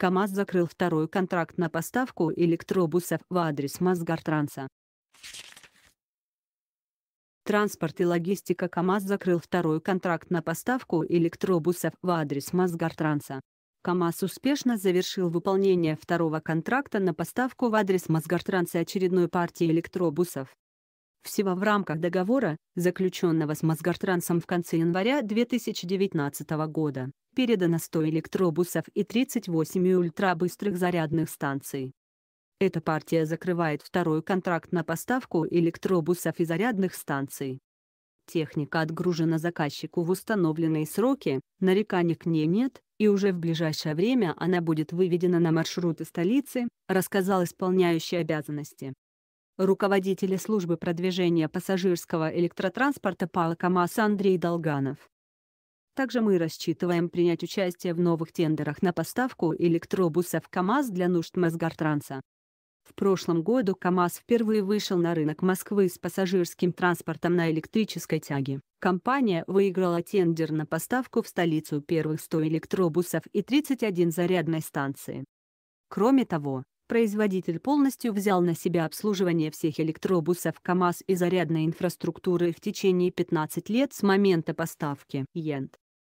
КАМАЗ закрыл второй контракт на поставку электробусов в адрес Мосгортранса. Транспорт и логистика КАМАЗ закрыл второй контракт на поставку электробусов в адрес Мосгортранса. КАМАЗ успешно завершил выполнение второго контракта на поставку в адрес Мосгортранса очередной партии электробусов всего в рамках договора, заключенного с Мосгортрансом в конце января 2019 года, передано 100 электробусов и 38 ультрабыстрых зарядных станций. Эта партия закрывает второй контракт на поставку электробусов и зарядных станций. Техника отгружена заказчику в установленные сроки, нареканий к ней нет, и уже в ближайшее время она будет выведена на маршруты столицы, рассказал исполняющий обязанности руководители службы продвижения пассажирского электротранспорта ПАЛКОМАС Андрей Долганов. Также мы рассчитываем принять участие в новых тендерах на поставку электробусов КАМАЗ для нужд Мосгортранса. В прошлом году КАМАЗ впервые вышел на рынок Москвы с пассажирским транспортом на электрической тяге. Компания выиграла тендер на поставку в столицу первых 100 электробусов и 31 зарядной станции. Кроме того, Производитель полностью взял на себя обслуживание всех электробусов КАМАЗ и зарядной инфраструктуры в течение 15 лет с момента поставки ЕНТ.